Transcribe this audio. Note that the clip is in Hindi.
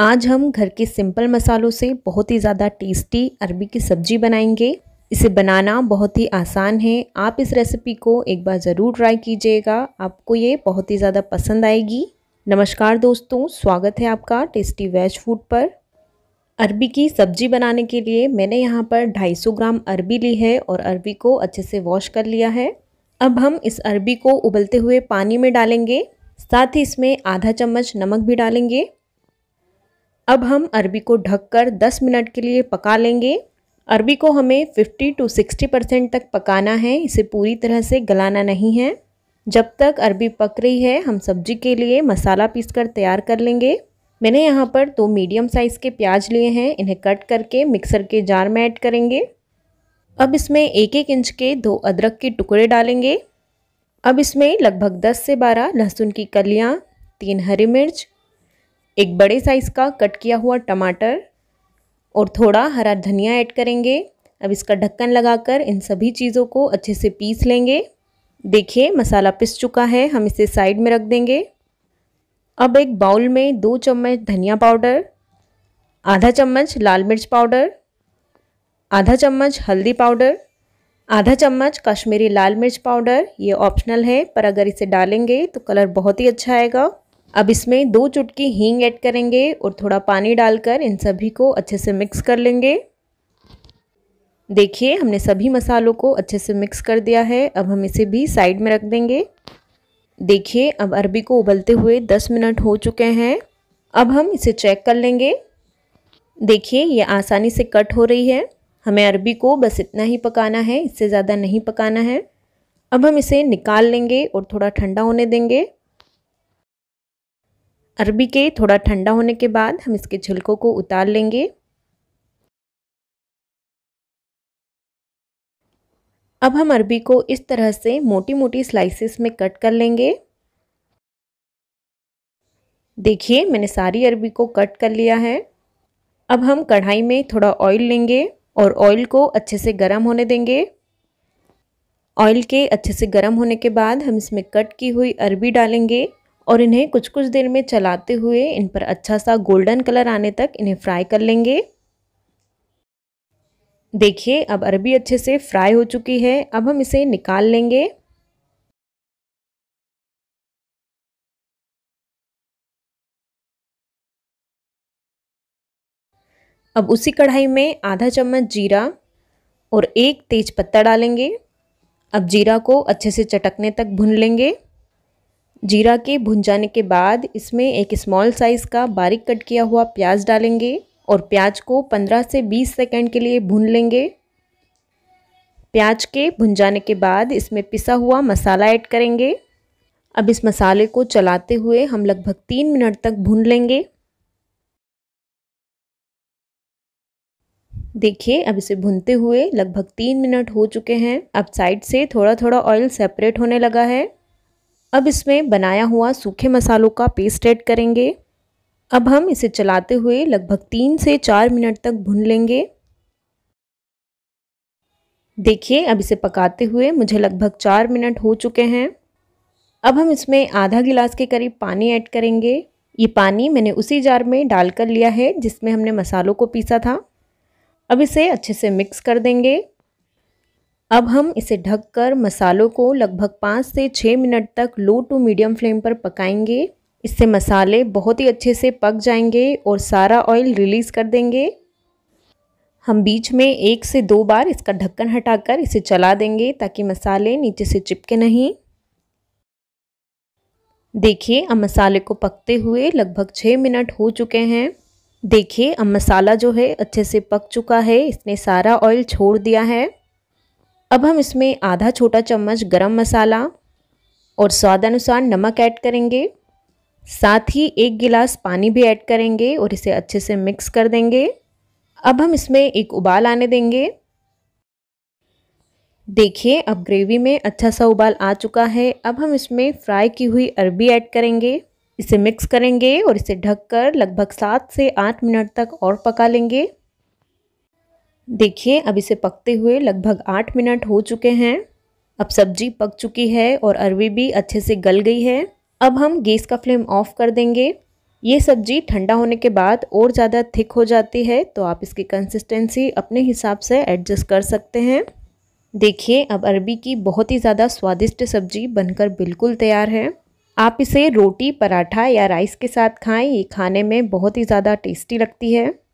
आज हम घर के सिंपल मसालों से बहुत ही ज़्यादा टेस्टी अरबी की सब्जी बनाएंगे इसे बनाना बहुत ही आसान है आप इस रेसिपी को एक बार ज़रूर ट्राई कीजिएगा आपको ये बहुत ही ज़्यादा पसंद आएगी नमस्कार दोस्तों स्वागत है आपका टेस्टी वेज फूड पर अरबी की सब्जी बनाने के लिए मैंने यहाँ पर 250 ग्राम अरबी ली है और अरबी को अच्छे से वॉश कर लिया है अब हम इस अरबी को उबलते हुए पानी में डालेंगे साथ ही इसमें आधा चम्मच नमक भी डालेंगे अब हम अरबी को ढककर 10 मिनट के लिए पका लेंगे अरबी को हमें 50 टू 60 परसेंट तक पकाना है इसे पूरी तरह से गलाना नहीं है जब तक अरबी पक रही है हम सब्जी के लिए मसाला पीस कर तैयार कर लेंगे मैंने यहाँ पर दो मीडियम साइज़ के प्याज लिए हैं इन्हें कट करके मिक्सर के जार में ऐड करेंगे अब इसमें एक एक इंच के दो अदरक के टुकड़े डालेंगे अब इसमें लगभग 10 से 12 लहसुन की कलियाँ तीन हरी मिर्च एक बड़े साइज़ का कट किया हुआ टमाटर और थोड़ा हरा धनिया ऐड करेंगे अब इसका ढक्कन लगाकर इन सभी चीज़ों को अच्छे से पीस लेंगे देखिए मसाला पिस चुका है हम इसे साइड में रख देंगे अब एक बाउल में दो चम्मच धनिया पाउडर आधा चम्मच लाल मिर्च पाउडर आधा चम्मच हल्दी पाउडर आधा चम्मच कश्मीरी लाल मिर्च पाउडर ये ऑप्शनल है पर अगर इसे डालेंगे तो कलर बहुत ही अच्छा आएगा अब इसमें दो चुटकी हींग ऐड करेंगे और थोड़ा पानी डालकर इन सभी को अच्छे से मिक्स कर लेंगे देखिए हमने सभी मसालों को अच्छे से मिक्स कर दिया है अब हम इसे भी साइड में रख देंगे देखिए अब अरबी को उबलते हुए 10 मिनट हो चुके हैं अब हम इसे चेक कर लेंगे देखिए ये आसानी से कट हो रही है हमें अरबी को बस इतना ही पकाना है इससे ज़्यादा नहीं पकाना है अब हम इसे निकाल लेंगे और थोड़ा ठंडा होने देंगे अरबी के थोड़ा ठंडा होने के बाद हम इसके छिलकों को उतार लेंगे अब हम अरबी को इस तरह से मोटी मोटी स्लाइसेस में कट कर लेंगे देखिए मैंने सारी अरबी को कट कर लिया है अब हम कढ़ाई में थोड़ा ऑयल लेंगे और ऑयल को अच्छे से गर्म होने देंगे ऑयल के अच्छे से गर्म होने के बाद हम इसमें कट की हुई अरबी डालेंगे और इन्हें कुछ कुछ देर में चलाते हुए इन पर अच्छा सा गोल्डन कलर आने तक इन्हें फ्राई कर लेंगे देखिए अब अरबी अच्छे से फ्राई हो चुकी है अब हम इसे निकाल लेंगे अब उसी कढ़ाई में आधा चम्मच जीरा और एक तेज पत्ता डालेंगे अब जीरा को अच्छे से चटकने तक भून लेंगे जीरा के भुन जाने के बाद इसमें एक स्मॉल साइज़ का बारीक कट किया हुआ प्याज डालेंगे और प्याज को 15 से 20 सेकंड के लिए भून लेंगे प्याज के भुन जाने के बाद इसमें पिसा हुआ मसाला ऐड करेंगे अब इस मसाले को चलाते हुए हम लगभग तीन मिनट तक भून लेंगे देखिए अब इसे भुनते हुए लगभग तीन मिनट हो चुके हैं अब साइड से थोड़ा थोड़ा ऑयल सेपरेट होने लगा है अब इसमें बनाया हुआ सूखे मसालों का पेस्ट ऐड करेंगे अब हम इसे चलाते हुए लगभग तीन से चार मिनट तक भून लेंगे देखिए अब इसे पकाते हुए मुझे लगभग चार मिनट हो चुके हैं अब हम इसमें आधा गिलास के करीब पानी ऐड करेंगे ये पानी मैंने उसी जार में डाल लिया है जिसमें हमने मसालों को पीसा था अब इसे अच्छे से मिक्स कर देंगे अब हम इसे ढककर मसालों को लगभग पाँच से छः मिनट तक लो टू मीडियम फ्लेम पर पकाएंगे इससे मसाले बहुत ही अच्छे से पक जाएंगे और सारा ऑयल रिलीज़ कर देंगे हम बीच में एक से दो बार इसका ढक्कन हटाकर इसे चला देंगे ताकि मसाले नीचे से चिपके नहीं देखिए अब मसाले को पकते हुए लगभग छः मिनट हो चुके हैं देखिए अब मसाला जो है अच्छे से पक चुका है इसने सारा ऑयल छोड़ दिया है अब हम इसमें आधा छोटा चम्मच गरम मसाला और स्वादानुसार नमक ऐड करेंगे साथ ही एक गिलास पानी भी ऐड करेंगे और इसे अच्छे से मिक्स कर देंगे अब हम इसमें एक उबाल आने देंगे देखिए अब ग्रेवी में अच्छा सा उबाल आ चुका है अब हम इसमें फ्राई की हुई अरबी ऐड करेंगे इसे मिक्स करेंगे और इसे ढककर लगभग सात से आठ मिनट तक और पका लेंगे देखिए अब इसे पकते हुए लगभग आठ मिनट हो चुके हैं अब सब्जी पक चुकी है और अरवी भी अच्छे से गल गई है अब हम गैस का फ्लेम ऑफ कर देंगे ये सब्जी ठंडा होने के बाद और ज़्यादा थिक हो जाती है तो आप इसकी कंसिस्टेंसी अपने हिसाब से एडजस्ट कर सकते हैं देखिए अब अरबी की बहुत ही ज़्यादा स्वादिष्ट सब्जी बनकर बिल्कुल तैयार है आप इसे रोटी पराठा या राइस के साथ खाएं ये खाने में बहुत ही ज़्यादा टेस्टी लगती है